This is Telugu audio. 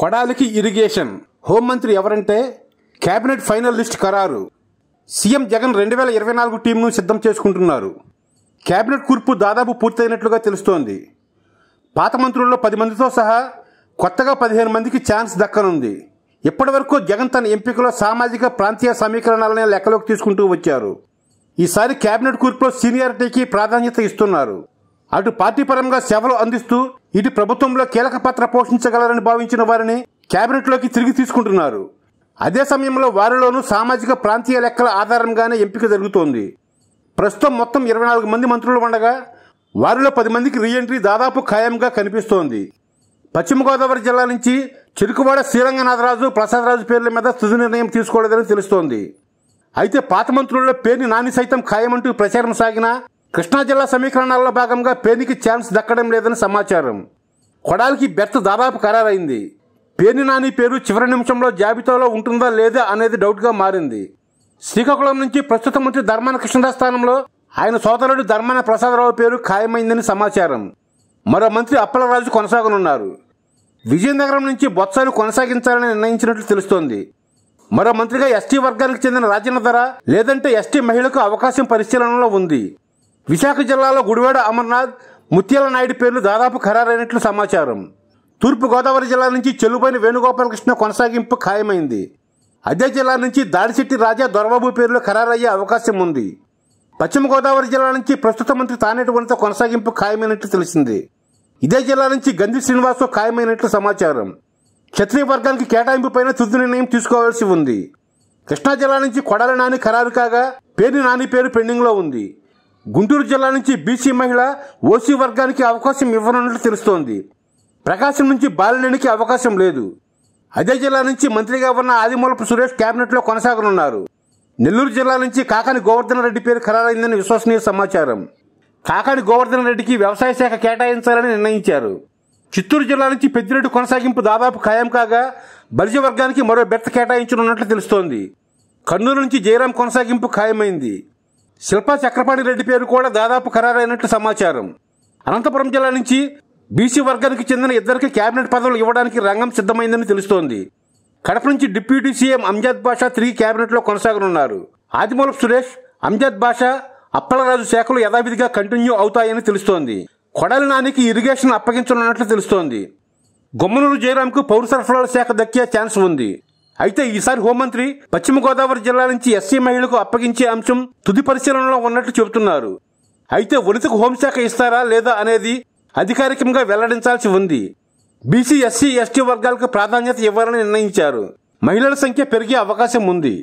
కొడాలికి ఇరిగేషన్ హోంమంత్రి ఎవరంటే కేబినెట్ ఫైనల్ లిస్ట్ ఖరారు సీఎం జగన్ రెండు వేల ఇరవై నాలుగు టీంను సిద్ధం చేసుకుంటున్నారు కేబినెట్ కూర్పు దాదాపు పూర్తయినట్లుగా తెలుస్తోంది పాత మంత్రుల్లో పది మందితో సహా కొత్తగా పదిహేను మందికి ఛాన్స్ దక్కనుంది ఇప్పటివరకు జగన్ తన ఎంపికలో సామాజిక ప్రాంతీయ సమీకరణాలనే లెక్కలోకి తీసుకుంటూ వచ్చారు ఈసారి కేబినెట్ కూర్పులో సీనియారిటీకి ప్రాధాన్యత ఇస్తున్నారు అటు పార్టీ పరంగా సేవలు అందిస్తూ ఇటు ప్రభుత్వంలో కీలక పాత్ర పోషించగలరని భావించిన వారిని లోకి తిరిగి తీసుకుంటున్నారు అదే సమయంలో వారిలోనూ సామాజిక ప్రాంతీయ లెక్కల ఆధారంగానే ఎంపిక జరుగుతోంది ప్రస్తుతం మొత్తం ఇరవై నాలుగు మంది మంత్రులు ఉండగా వారిలో పది మందికి రీఎంట్రీ దాదాపు ఖాయంగా కనిపిస్తోంది పశ్చిమ గోదావరి జిల్లా నుంచి చిరుకువాడ శ్రీరంగనాథరాజు ప్రసాదరాజు పేర్ల మీద తుది నిర్ణయం తీసుకోలేదని తెలుస్తోంది అయితే పాత మంత్రుల్లో పేరుని నాని సైతం ఖాయమంటూ ప్రచారం సాగినా కృష్ణా జిల్లా సమీకరణాల్లో భాగంగా పేనికి ఛాన్స్ దక్కడం లేదని సమాచారం కొడాలికి బెర్త్ దాదాపు ఖరారైంది పేని నాని పేరు చివరి నిమిషంలో జాబితాలో ఉంటుందా లేదా అనేది డౌట్గా మారింది శ్రీకాకుళం నుంచి ప్రస్తుత మంత్రి ధర్మాన కృష్ణదాస్ స్థానంలో ఆయన సోదరుడు ధర్మాన ప్రసాదరావు పేరు ఖాయమైందని సమాచారం మరో మంత్రి అప్పలరాజు కొనసాగనున్నారు విజయనగరం నుంచి బొత్సాలు కొనసాగించాలని నిర్ణయించినట్లు తెలుస్తోంది మరో మంత్రిగా ఎస్టీ వర్గానికి చెందిన రాజన్న ధర లేదంటే ఎస్టీ మహిళకు అవకాశం పరిశీలనలో ఉంది విశాఖ జిల్లాలో గుడివాడ అమర్నాథ్ ముత్యాల నాయుడు పేర్లు దాదాపు ఖరారైనట్లు సమాచారం తూర్పుగోదావరి జిల్లా నుంచి చెల్లుపైన వేణుగోపాలకృష్ణ కొనసాగింపు ఖాయమైంది అదే జిల్లా నుంచి దాడిశెట్టి రాజా దొరబాబు పేర్లు ఖరారయ్యే అవకాశం ఉంది పశ్చిమ గోదావరి జిల్లా నుంచి ప్రస్తుత మంత్రి తానేటి వనిత కొనసాగింపు ఖాయమైనట్లు తెలిసింది ఇదే జిల్లా నుంచి గంధి శ్రీనివాసు ఖాయమైనట్లు సమాచారం క్షత్రియ వర్గానికి కేటాయింపుపైన తుది నిర్ణయం తీసుకోవాల్సి ఉంది కృష్ణా జిల్లా నుంచి కొడాల నాని ఖరారు కాగా పేరు నాని పేరు పెండింగ్లో ఉంది గుంటూరు జిల్లా నుంచి బీసీ మహిళ ఓసీ వర్గానికి అవకాశం ఇవ్వనున్నట్లు తెలుస్తోంది ప్రకాశం నుంచి బాలినేనికి అవకాశం లేదు అదే జిల్లా నుంచి మంత్రిగా ఉన్న ఆదిమూలపు సురేష్ కేబినెట్లో కొనసాగనున్నారు నెల్లూరు జిల్లా నుంచి కాకాని గోవర్ధన్ రెడ్డి పేరు ఖరారైందని విశ్వసనీయ సమాచారం కాకాని గోవర్ధన్ రెడ్డికి వ్యవసాయ శాఖ కేటాయించాలని నిర్ణయించారు చిత్తూరు జిల్లా నుంచి పెద్దిరెడ్డి కొనసాగింపు దాదాపు ఖాయం కాగా బలిజ వర్గానికి మరో బెర్త కేటాయించనున్నట్లు తెలుస్తోంది కర్నూలు నుంచి జయరాం కొనసాగింపు ఖాయమైంది శిల్పా చక్రపాణి రెడ్డి పేరు కూడా దాదాపు ఖరారైనట్లు సమాచారం అనంతపురం జిల్లా నుంచి బీసీ వర్గానికి చెందిన ఇద్దరికి కేబినెట్ పదవులు ఇవ్వడానికి రంగం సిద్ధమైందని తెలుస్తోంది కడప నుంచి డిప్యూటీ సీఎం అంజాద్ బాషా తిరిగి లో కొనసాగనున్నారు ఆదిమూలపు సురేష్ అంజాద్ బాషా అప్పలరాజు శాఖలు యథావిధిగా కంటిన్యూ అవుతాయని తెలుస్తోంది కొడాలి నానికి ఇరిగేషన్ అప్పగించనున్నట్లు తెలుస్తోంది గుమ్మనూరు జయరాంకు పౌర సరఫరాల శాఖ దక్కే ఛాన్స్ ఉంది అయితే ఈసారి హోంమంత్రి పశ్చిమ గోదావరి జిల్లా నుంచి ఎస్సీ మహిళలకు అప్పగించే అంశం తుది పరిశీలనలో ఉన్నట్లు చెబుతున్నారు అయితే వనితకు హోంశాఖ ఇస్తారా లేదా అనేది అధికారికంగా వెల్లడించాల్సి ఉంది బీసీ ఎస్సీ ఎస్టీ వర్గాలకు ప్రాధాన్యత ఇవ్వాలని నిర్ణయించారు మహిళల సంఖ్య పెరిగే అవకాశం ఉంది